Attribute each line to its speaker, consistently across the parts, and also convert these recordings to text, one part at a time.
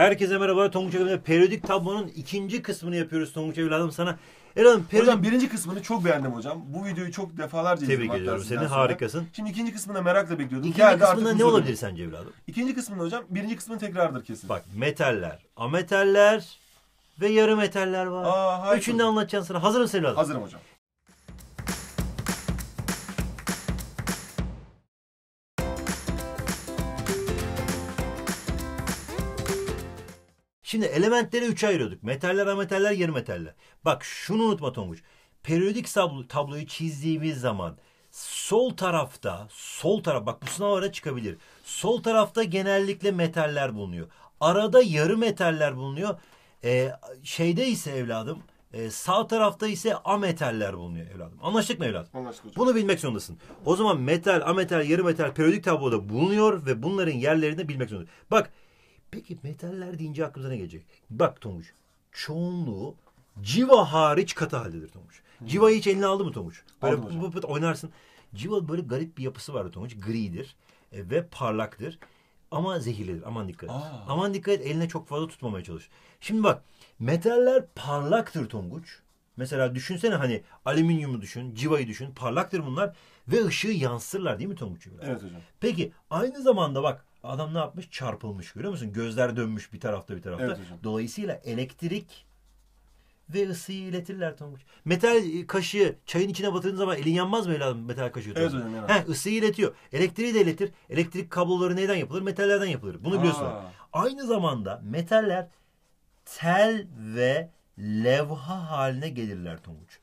Speaker 1: Herkese merhaba Tonguç Evladım. Periyodik tablonun ikinci kısmını yapıyoruz Tonguç Evladım sana. Evladım periyodik... Hocam birinci kısmını çok beğendim hocam. Bu videoyu çok defalarca izledim. Tebrik ediyorum seni sonra. harikasın. Şimdi ikinci kısmına merakla bekliyordum. İkinci Geldi kısmında ne olabilir sence evladım? İkinci kısmında hocam birinci kısmın tekrardır kesin. Bak metaller, ametaller ve yarı metaller var. Aa, Üçünü de anlatacaksın sana. Hazır mısın evladım? Hazırım hocam. Şimdi elementleri üçe ayırıyorduk. Metaller, ametaller, yarı metaller. Bak şunu unutma Tonguç. Periyodik tabloyu çizdiğimiz zaman sol tarafta, sol taraf bak bu sınav ara çıkabilir. Sol tarafta genellikle metaller bulunuyor. Arada yarı metaller bulunuyor. Ee, şeyde ise evladım ee, sağ tarafta ise ametaller bulunuyor evladım. Anlaştık mı evladım? Anlaştık hocam. Bunu bilmek zorundasın. O zaman metal, ametal, yarı metal periyodik tabloda bulunuyor ve bunların yerlerini bilmek zorundasın. Bak Peki metaller deyince aklımıza ne gelecek? Bak Tomuç çoğunluğu civa hariç katı haldedir Tomuç. Civa'yı hiç eline aldı mı Tomuç? Böyle pıt pıt pıt oynarsın. Civa böyle garip bir yapısı var Tomuç. Gridir e, ve parlaktır. Ama zehirlidir. Aman dikkat et. Aa. Aman dikkat et eline çok fazla tutmamaya çalış. Şimdi bak metaller parlaktır Tonguç. Mesela düşünsene hani alüminyumu düşün, civayı düşün. Parlaktır bunlar ve ışığı yansıtırlar değil mi Tonguç'u? Evet hocam. Peki aynı zamanda bak Adam ne yapmış? Çarpılmış görüyor musun? Gözler dönmüş bir tarafta bir tarafta. Evet Dolayısıyla elektrik ve ısıyı iletirler Tonguç. Metal e, kaşığı çayın içine batırdığın zaman elin yanmaz mı evladım metal kaşığı? Evet hocam. Yani. Heh, ısıyı iletiyor. Elektriği de iletir. Elektrik kabloları neyden yapılır? Metallerden yapılır. Bunu biliyorsun. Aynı zamanda metaller tel ve levha haline gelirler Tonguç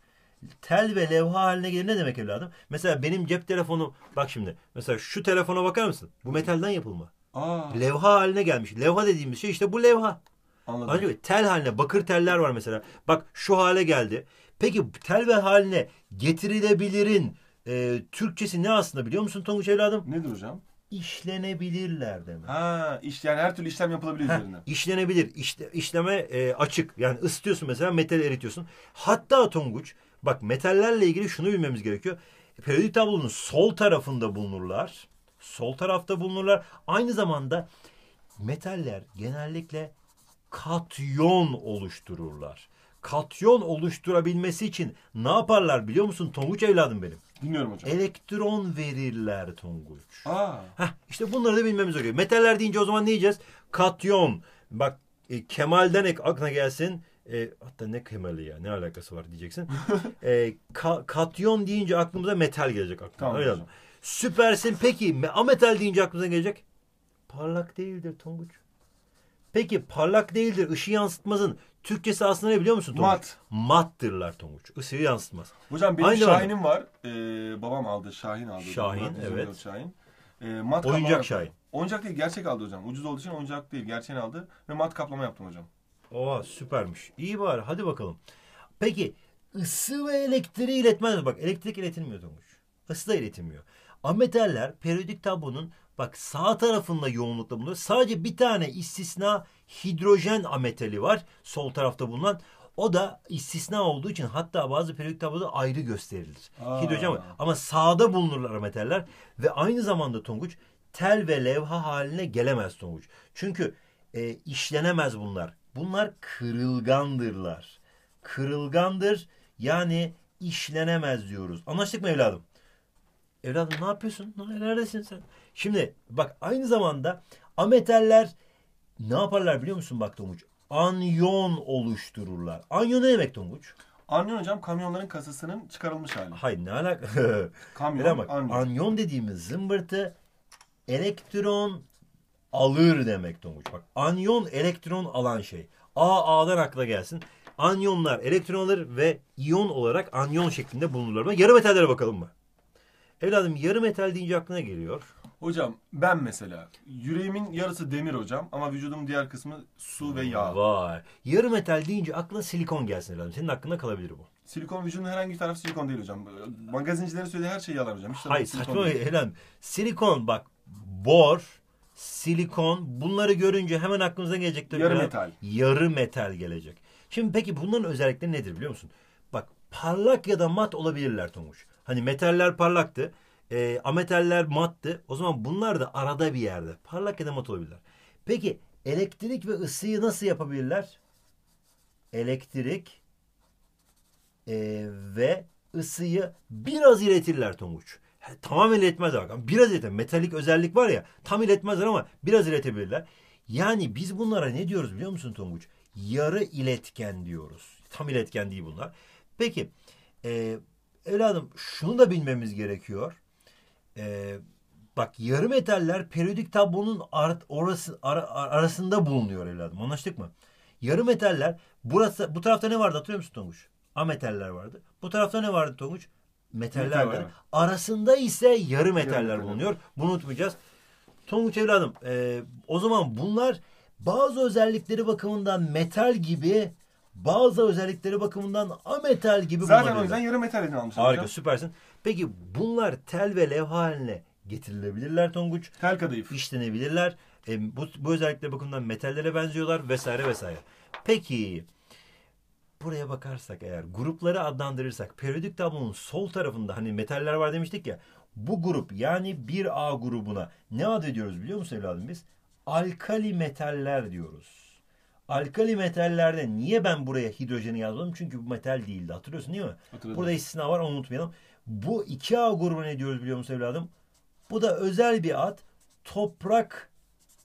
Speaker 1: tel ve levha haline gelir. Ne demek evladım? Mesela benim cep telefonum bak şimdi. Mesela şu telefona bakar mısın? Bu metalden yapılma. Aa. Levha haline gelmiş. Levha dediğimiz şey işte bu levha. Anladım. Ancak tel haline bakır teller var mesela. Bak şu hale geldi. Peki tel ve haline getirilebilirin e, Türkçesi ne aslında biliyor musun Tonguç evladım? Nedir hocam? İşlenebilirler demek. Ha, iş, yani her türlü işlem yapılabilir ha, üzerine. İşlenebilir. İşte, işleme e, açık. Yani ısıtıyorsun mesela metal eritiyorsun. Hatta Tonguç Bak metallerle ilgili şunu bilmemiz gerekiyor. E, periyodik tablonun sol tarafında bulunurlar. Sol tarafta bulunurlar. Aynı zamanda metaller genellikle katyon oluştururlar. Katyon oluşturabilmesi için ne yaparlar biliyor musun Tonguç evladım benim? Dinliyorum hocam. Elektron verirler Tonguç. Aa. Heh, işte bunları da bilmemiz gerekiyor. Metaller deyince o zaman ne yiyeceğiz? Katyon. Bak e, denek aklına gelsin. E, hatta ne kemalı ya ne alakası var diyeceksin. e, ka, katyon deyince aklımıza metal gelecek aklımıza. Tamam, Öyle hocam. Süpersin peki metal deyince aklımıza gelecek. Parlak değildir Tonguç. Peki parlak değildir ışığı yansıtmazın Türkçesi aslında ne biliyor musun Tonguç? Mat. Mattırlar Tonguç. Isığı yansıtmaz. Hocam benim Aynı Şahin'im var. Ee, babam aldı. Şahin aldı. Şahin Murat, evet. Şahin. E, mat Oyuncak kaplama. Şahin. Oyuncak değil gerçek aldı hocam. Ucuz olduğu için oyuncak değil gerçeğini aldı. Ve mat kaplama yaptım hocam. Oha süpermiş. İyi bari hadi bakalım. Peki ısı ve elektriği iletmez. Bak elektrik iletilmiyor Tonguç. Isı da iletilmiyor. Ametaller periyodik tablonun bak sağ tarafında yoğunlukta bulunuyor. Sadece bir tane istisna hidrojen ametali var. Sol tarafta bulunan. O da istisna olduğu için hatta bazı periyodik tabloda ayrı gösterilir. Aa. Hidrojen var. Ama sağda bulunurlar ametaller. Ve aynı zamanda Tonguç tel ve levha haline gelemez Tonguç. Çünkü e, işlenemez bunlar. Bunlar kırılgandırlar. Kırılgandır yani işlenemez diyoruz. Anlaştık mı evladım? Evladım ne yapıyorsun? Neredesin sen? Şimdi bak aynı zamanda ametaller ne yaparlar biliyor musun bak Tonguç? Anyon oluştururlar. Anyon ne demek Tonguç? Anyon hocam kamyonların kasasının çıkarılmış hali. Hayır ne alaka? Kamyon, bak, anyon. anyon dediğimiz zımbırtı elektron alır demek Tonguç. Bak anyon elektron alan şey. A A'dan akla gelsin. Anyonlar elektron alır ve iyon olarak anyon şeklinde bulunurlar. Yarı metallere bakalım mı? Evladım yarı metal deyince aklına geliyor. Hocam ben mesela yüreğimin yarısı demir hocam ama vücudumun diğer kısmı su ve yağ. Vay. Yarı metal deyince aklına silikon gelsin evladım. Senin aklına kalabilir bu. Silikon vücudun herhangi bir tarafı silikon değil hocam. Magazincilerin söylediği her şeyi yalan hocam. Hiç Hayır saçma evladım. Silikon bak bor silikon bunları görünce hemen aklınıza gelecek Yarı metal. Yarı metal gelecek. Şimdi peki bunların özellikleri nedir biliyor musun? Bak parlak ya da mat olabilirler tomuş. Hani metaller parlaktı. E, ametaller mattı. O zaman bunlar da arada bir yerde. Parlak ya da mat olabilirler. Peki elektrik ve ısıyı nasıl yapabilirler? Elektrik e, ve ısıyı biraz iletirler Tonguç. Tamamen iletmezler. Bak. Biraz iletebilirler. Metalik özellik var ya tam iletmezler ama biraz iletebilirler. Yani biz bunlara ne diyoruz biliyor musun Tonguç? Yarı iletken diyoruz. Tam iletken değil bunlar. Peki e, evladım şunu da bilmemiz gerekiyor. E, bak yarı metaller periyodik tablonun art orası, ar, arasında bulunuyor evladım. Anlaştık mı? Yarı metaller burası bu tarafta ne vardı hatırlıyor musun Tonguç? Ametaller vardı. Bu tarafta ne vardı Tonguç? metaller var. Arasında ise yarı metaller bulunuyor. Bunu unutmayacağız. Tonguç evladım e, o zaman bunlar bazı özellikleri bakımından metal gibi bazı özellikleri bakımından ametal gibi Zaten o yüzden yarı metal edin almışsın. Harika hocam. süpersin. Peki bunlar tel ve levha haline getirilebilirler Tonguç. Tel kadayıf. İşlenebilirler. E, bu, bu özellikle bakımından metallere benziyorlar vesaire vesaire. Peki buraya bakarsak eğer grupları adlandırırsak periyodik tablonun sol tarafında hani metaller var demiştik ya bu grup yani 1A grubuna ne ad ediyoruz biliyor musun evladım biz? Alkali metaller diyoruz. Alkali metallerde niye ben buraya hidrojeni yazdım Çünkü bu metal değildi. Hatırlıyorsun değil mi? Hatırladım. Burada istisna var onu unutmayalım. Bu 2A grubuna ne diyoruz biliyor musun evladım? Bu da özel bir ad. Toprak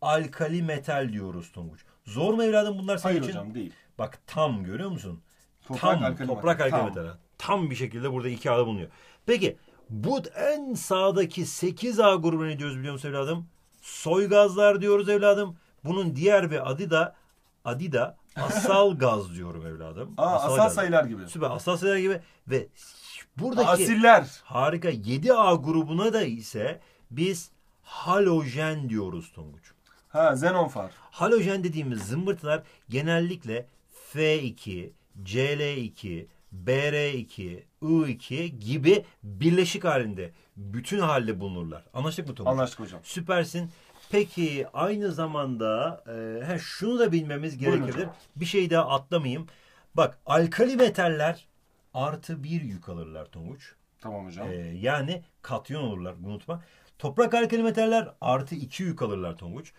Speaker 1: alkali metal diyoruz tunguç Zor mu evladım bunlar senin Hayır için? Hayır hocam değil. Bak tam görüyor musun? Toprak tam alkali toprak alkali metal. Tam. tam bir şekilde burada iki A'da bulunuyor. Peki bu en sağdaki 8A grubuna ne diyoruz biliyor musun evladım? Soy gazlar diyoruz evladım. Bunun diğer bir adı da adı da asal gaz diyorum evladım. Aa, asal, asal sayılar gibi. Süper asal sayılar gibi ve buradaki asiller harika 7A grubuna da ise biz halojen diyoruz Tonguç. Ha xenon far. Halojen dediğimiz zımbırtılar genellikle F2, CL2, BR2, I2 gibi birleşik halinde bütün halde bulunurlar. Anlaştık mı Tomuş? Anlaştık hocam. Süpersin. Peki aynı zamanda e, he, şunu da bilmemiz gerekir. Bir şey daha atlamayayım. Bak alkali metaller artı bir yük alırlar Tomuç. Tamam hocam. E, yani katyon olurlar unutma. Toprak alkali metaller artı iki yük alırlar Tonguç.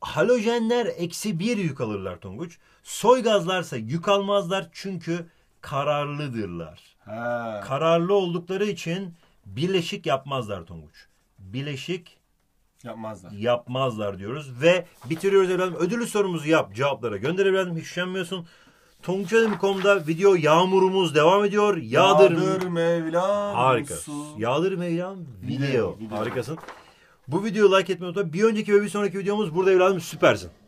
Speaker 1: Halojenler eksi bir yük alırlar Tonguç. Soy gazlarsa yük almazlar çünkü kararlıdırlar. Ha. Kararlı oldukları için bileşik yapmazlar Tonguç. Bileşik yapmazlar. Yapmazlar diyoruz ve bitiriyoruz efendim. Ödülü sorumuzu yap cevaplara gönder efendim. Hiç üşenmiyorsun. Tonguçadım.com'da video yağmurumuz devam ediyor. Yağdır, Yağdır Mevlam. Harika. Yağdır Mevlam video. video. video. Harikasın. Bu videoyu like etmeyi unutma. Bir önceki ve bir sonraki videomuz burada evladım süpersin.